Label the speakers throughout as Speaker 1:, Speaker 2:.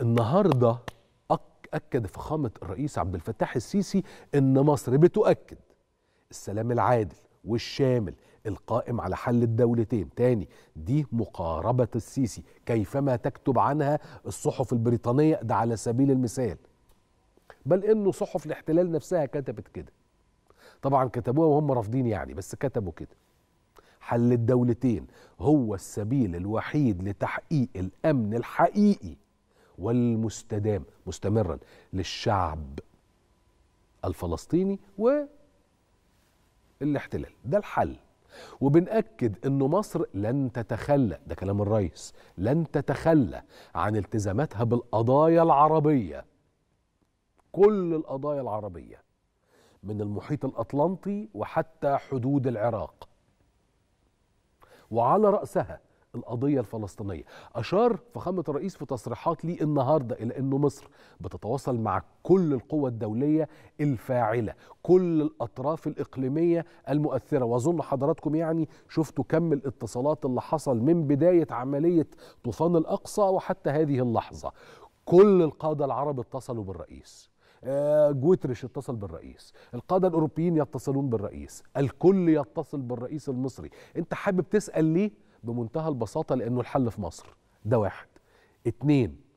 Speaker 1: النهارده اكد فخامه الرئيس عبد الفتاح السيسي ان مصر بتؤكد السلام العادل والشامل القائم على حل الدولتين تاني دي مقاربة السيسي كيفما تكتب عنها الصحف البريطانية ده على سبيل المثال بل انه صحف الاحتلال نفسها كتبت كده طبعا كتبوها وهم رافضين يعني بس كتبوا كده حل الدولتين هو السبيل الوحيد لتحقيق الامن الحقيقي والمستدام مستمرا للشعب الفلسطيني والاحتلال ده الحل وبنأكد أن مصر لن تتخلى ده كلام الرئيس لن تتخلى عن التزاماتها بالقضايا العربية كل القضايا العربية من المحيط الأطلنطي وحتى حدود العراق وعلى رأسها القضية الفلسطينية أشار فخامة الرئيس في تصريحات لي النهاردة إلى أنه مصر بتتواصل مع كل القوى الدولية الفاعلة كل الأطراف الإقليمية المؤثرة وأظن حضراتكم يعني شفتوا كم الاتصالات اللي حصل من بداية عملية طوفان الأقصى وحتى هذه اللحظة كل القادة العرب اتصلوا بالرئيس آه، جوترش اتصل بالرئيس القادة الأوروبيين يتصلون بالرئيس الكل يتصل بالرئيس المصري انت حابب تسأل ليه بمنتهى البساطه لانه الحل في مصر ده واحد اتنين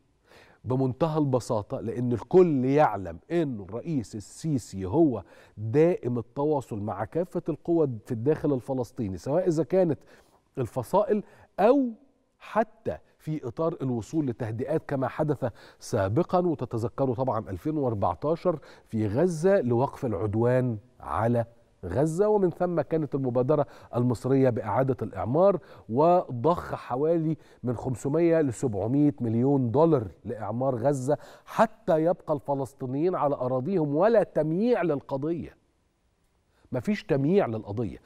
Speaker 1: بمنتهى البساطة لأن الكل يعلم أن الرئيس السيسي هو دائم التواصل مع كافة القوى في الداخل الفلسطيني سواء إذا كانت الفصائل أو حتى في إطار الوصول لتهدئات كما حدث سابقا وتتذكروا طبعا 2014 في غزة لوقف العدوان على غزة ومن ثم كانت المبادرة المصرية بإعادة الإعمار وضخ حوالي من 500 ل 700 مليون دولار لإعمار غزة حتى يبقى الفلسطينيين على أراضيهم ولا تمييع للقضية مفيش تمييع للقضية